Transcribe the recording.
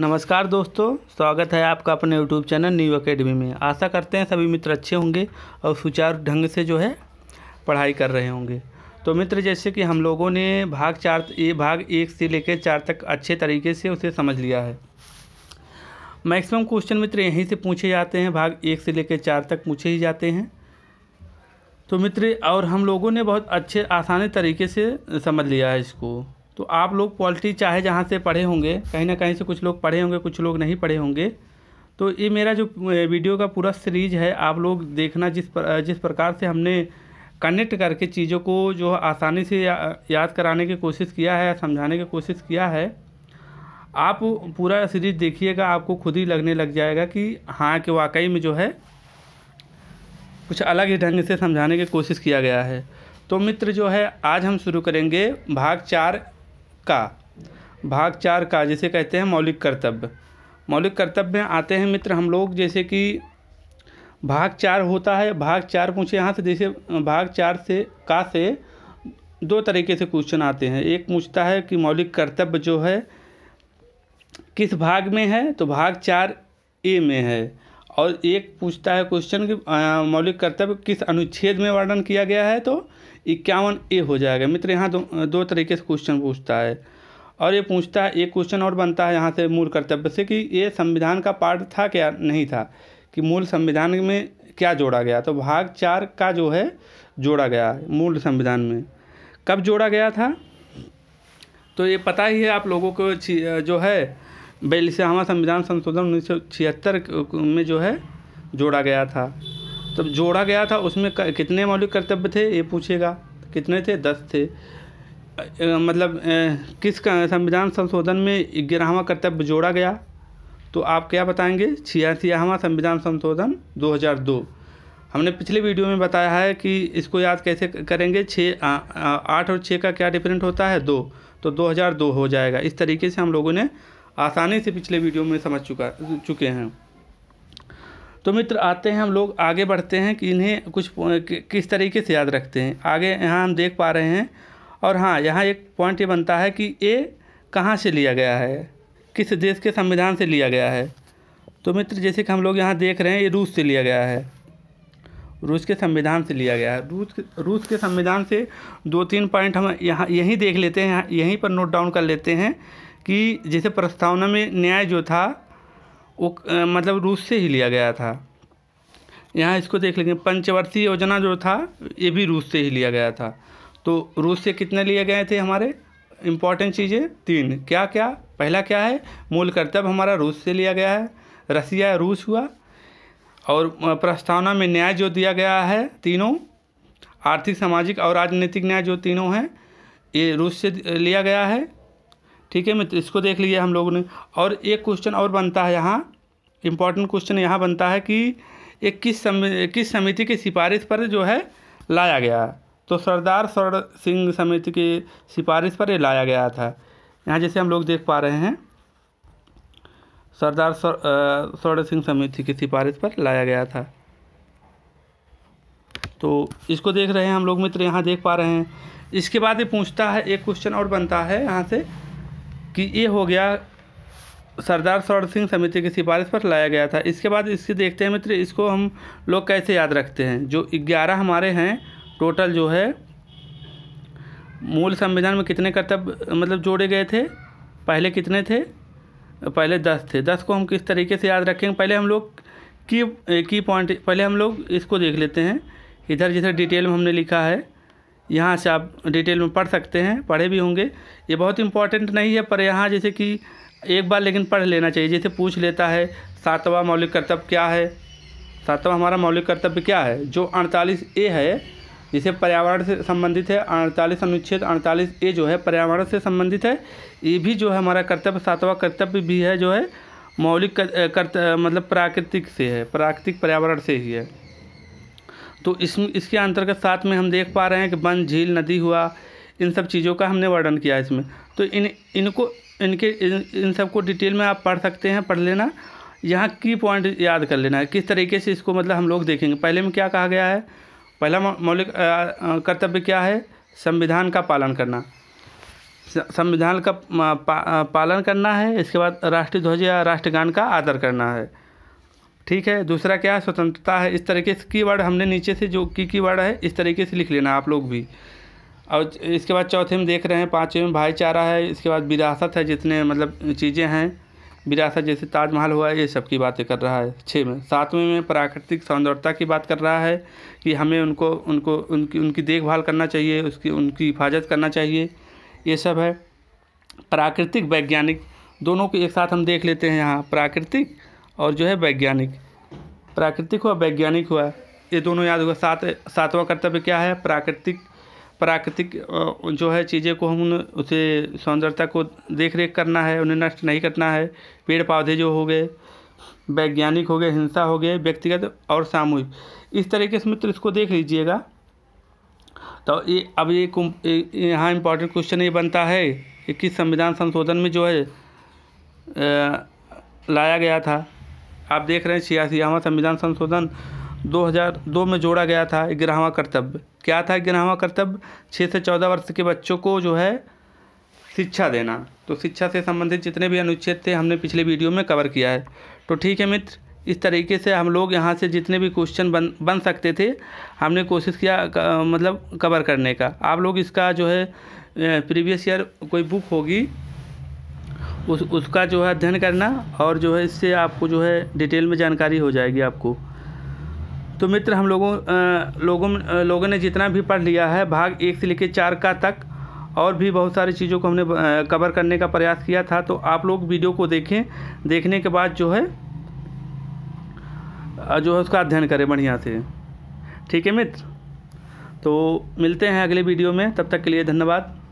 नमस्कार दोस्तों स्वागत है आपका अपने यूट्यूब चैनल न्यू अकेडमी में आशा करते हैं सभी मित्र अच्छे होंगे और सुचारू ढंग से जो है पढ़ाई कर रहे होंगे तो मित्र जैसे कि हम लोगों ने भाग चार ये भाग एक से लेकर चार तक अच्छे तरीके से उसे समझ लिया है मैक्सिमम क्वेश्चन मित्र यहीं से पूछे जाते हैं भाग एक से लेकर चार तक पूछे ही जाते हैं तो मित्र और हम लोगों ने बहुत अच्छे आसानी तरीके से समझ लिया है इसको तो आप लोग पॉलिटी चाहे जहाँ से पढ़े होंगे कहीं ना कहीं से कुछ लोग पढ़े होंगे कुछ लोग नहीं पढ़े होंगे तो ये मेरा जो वीडियो का पूरा सीरीज है आप लोग देखना जिस पर, जिस प्रकार से हमने कनेक्ट करके चीज़ों को जो आसानी से या, याद कराने की कोशिश किया है समझाने की कोशिश किया है आप पूरा सीरीज देखिएगा आपको खुद ही लगने लग जाएगा कि हाँ के वाकई में जो है कुछ अलग ही ढंग से समझाने की कोशिश किया गया है तो मित्र जो है आज हम शुरू करेंगे भाग चार का भाग चार का जिसे कहते हैं मौलिक कर्तव्य मौलिक कर्तव्य में आते हैं मित्र हम लोग जैसे कि भाग चार होता है भाग चार पूछे यहाँ से जैसे भाग चार से का से दो तरीके से क्वेश्चन आते हैं एक पूछता है कि मौलिक कर्तव्य जो है किस भाग में है तो भाग चार ए में है और एक पूछता है क्वेश्चन कि मौलिक कर्तव्य किस अनुच्छेद में वर्णन किया गया है तो इक्यावन ए हो जाएगा मित्र यहाँ दो दो तरीके से क्वेश्चन पूछता है और ये पूछता है एक क्वेश्चन और बनता है यहाँ से मूल कर्तव्य से कि ये संविधान का पार्ट था क्या नहीं था कि मूल संविधान में क्या जोड़ा गया तो भाग चार का जो है जोड़ा गया मूल संविधान में कब जोड़ा गया था तो ये पता ही है आप लोगों को जो है बयालीसवा संविधान संशोधन उन्नीस में जो है जोड़ा गया था तब जोड़ा गया था उसमें कितने मौलिक कर्तव्य थे ये पूछेगा कितने थे दस थे मतलब किस संविधान संशोधन में ग्यारहवा कर्तव्य जोड़ा गया तो आप क्या बताएंगे छियासीवा संविधान संशोधन 2002 हमने पिछले वीडियो में बताया है कि इसको याद कैसे करेंगे छः आठ और छः का क्या डिफरेंट होता है दो तो 2002 हो जाएगा इस तरीके से हम लोगों ने आसानी से पिछले वीडियो में समझ चुका चुके हैं तो मित्र आते हैं हम लोग आगे बढ़ते हैं कि इन्हें कुछ किस तरीके से याद रखते हैं आगे यहाँ हम देख पा रहे हैं और हाँ यहाँ एक पॉइंट ये बनता है कि ये कहाँ से लिया गया है किस देश के संविधान से लिया गया है तो मित्र जैसे कि हम लोग यहाँ देख रहे हैं ये रूस से लिया गया है रूस के संविधान से लिया गया है रूस रूस के संविधान से दो तीन पॉइंट हम यहाँ यहीं देख लेते हैं यहीं पर नोट डाउन कर लेते हैं कि जैसे प्रस्तावना में न्याय जो था वो मतलब रूस से ही लिया गया था यहाँ इसको देख लेंगे पंचवर्षीय योजना जो था ये भी रूस से ही लिया गया था तो रूस से कितने लिए गए थे हमारे इम्पॉर्टेंट चीज़ें तीन क्या क्या पहला क्या है मूल कर्तव्य हमारा रूस से लिया गया है रसिया रूस हुआ और प्रस्तावना में न्याय जो दिया गया है तीनों आर्थिक सामाजिक और राजनीतिक न्याय जो तीनों हैं ये रूस से लिया गया है ठीक है मित्र इसको देख लिया हम लोगों ने और एक क्वेश्चन और बनता है यहाँ इम्पॉर्टेंट क्वेश्चन यहाँ बनता है कि एक किस समिति किस समिति की सिफारिश पर जो है लाया गया तो सरदार सर सिंह समिति की सिफारिश पर ये लाया गया था यहाँ जैसे हम लोग देख पा रहे हैं सरदार सौर सिंह समिति की सिफारिश पर लाया गया था तो इसको देख रहे हैं हम लोग मित्र यहाँ देख पा रहे हैं इसके बाद ये पूछता है एक क्वेश्चन और बनता है यहाँ से कि ये हो गया सरदार सौर सिंह समिति की सिफारिश पर लाया गया था इसके बाद इसके देखते हैं मित्र इसको हम लोग कैसे याद रखते हैं जो ग्यारह हमारे हैं टोटल जो है मूल संविधान में कितने कर्तव्य मतलब जोड़े गए थे पहले कितने थे पहले दस थे दस को हम किस तरीके से याद रखेंगे पहले हम लोग की की पॉइंट पहले हम लोग इसको देख लेते हैं इधर जिधर डिटेल में हमने लिखा है यहाँ से आप डिटेल में पढ़ सकते हैं पढ़े भी होंगे ये बहुत इंपॉर्टेंट नहीं है पर यहाँ जैसे कि एक बार लेकिन पढ़ लेना चाहिए जैसे पूछ लेता है सातवां मौलिक कर्तव्य क्या है सातवां हमारा मौलिक कर्तव्य क्या है जो अड़तालीस ए है जिसे पर्यावरण से संबंधित है अड़तालीस अनुच्छेद अड़तालीस ए जो है पर्यावरण से संबंधित है ये भी जो है हमारा कर्तव्य सातवां कर्तव्य भी है जो है मौलिक कर्त मतलब प्राकृतिक से है प्राकृतिक पर्यावरण से ही है तो इस इसके अंतर्गत साथ में हम देख पा रहे हैं कि वन झील नदी हुआ इन सब चीज़ों का हमने वर्णन किया इसमें तो इन इनको इनके इन, इन सबको डिटेल में आप पढ़ सकते हैं पढ़ लेना यहाँ की पॉइंट याद कर लेना है किस तरीके से इसको मतलब हम लोग देखेंगे पहले में क्या कहा गया है पहला मौलिक कर्तव्य क्या है संविधान का पालन करना संविधान का पा, पालन करना है इसके बाद राष्ट्रीय ध्वज या राष्ट्रगान का आदर करना है ठीक है दूसरा क्या है स्वतंत्रता है इस तरीके से की वर्ड हमने नीचे से जो की की वर्ड है इस तरीके से लिख लेना आप लोग भी और इसके बाद चौथे में देख रहे हैं पाँचवें में भाईचारा है इसके बाद विरासत है जितने मतलब चीज़ें हैं विरासत जैसे ताजमहल हुआ है ये सब की बातें कर रहा है छः में सातवें में प्राकृतिक सौंदर्यता की बात कर रहा है कि हमें उनको उनको उनकी उनकी देखभाल करना चाहिए उसकी उनकी हिफाजत करना चाहिए ये सब है प्राकृतिक वैज्ञानिक दोनों को एक साथ हम देख लेते हैं यहाँ प्राकृतिक और जो है वैज्ञानिक प्राकृतिक हुआ वैज्ञानिक हुआ ये दोनों याद होगा सात सातवां कर्तव्य क्या है प्राकृतिक प्राकृतिक जो है चीज़ें को हम उसे सौंदर्यता को देख रेख करना है उन्हें नष्ट नहीं करना है पेड़ पौधे जो हो गए वैज्ञानिक हो गए हिंसा हो गए व्यक्तिगत और सामूहिक इस तरीके से मित्र इसको देख लीजिएगा तो ये अब ये यहाँ इम्पोर्टेंट क्वेश्चन ये बनता है कि किस संविधान संशोधन में जो है आ, लाया गया था आप देख रहे हैं यहाँ संविधान संशोधन 2002 में जोड़ा गया था ग्यारहवा कर्तव्य क्या था ग्यारहवा कर्तव्य छः से चौदह वर्ष के बच्चों को जो है शिक्षा देना तो शिक्षा से संबंधित जितने भी अनुच्छेद थे हमने पिछले वीडियो में कवर किया है तो ठीक है मित्र इस तरीके से हम लोग यहाँ से जितने भी क्वेश्चन बन बन सकते थे हमने कोशिश किया मतलब कवर करने का आप लोग इसका जो है प्रीवियस ईयर कोई बुक होगी उस उसका जो है अध्ययन करना और जो है इससे आपको जो है डिटेल में जानकारी हो जाएगी आपको तो मित्र हम लोगों लोगों लोगों ने जितना भी पढ़ लिया है भाग एक से लेकर चार का तक और भी बहुत सारी चीज़ों को हमने कवर करने का प्रयास किया था तो आप लोग वीडियो को देखें देखने के बाद जो है जो है उसका अध्ययन करें बढ़िया से ठीक है मित्र तो मिलते हैं अगले वीडियो में तब तक के लिए धन्यवाद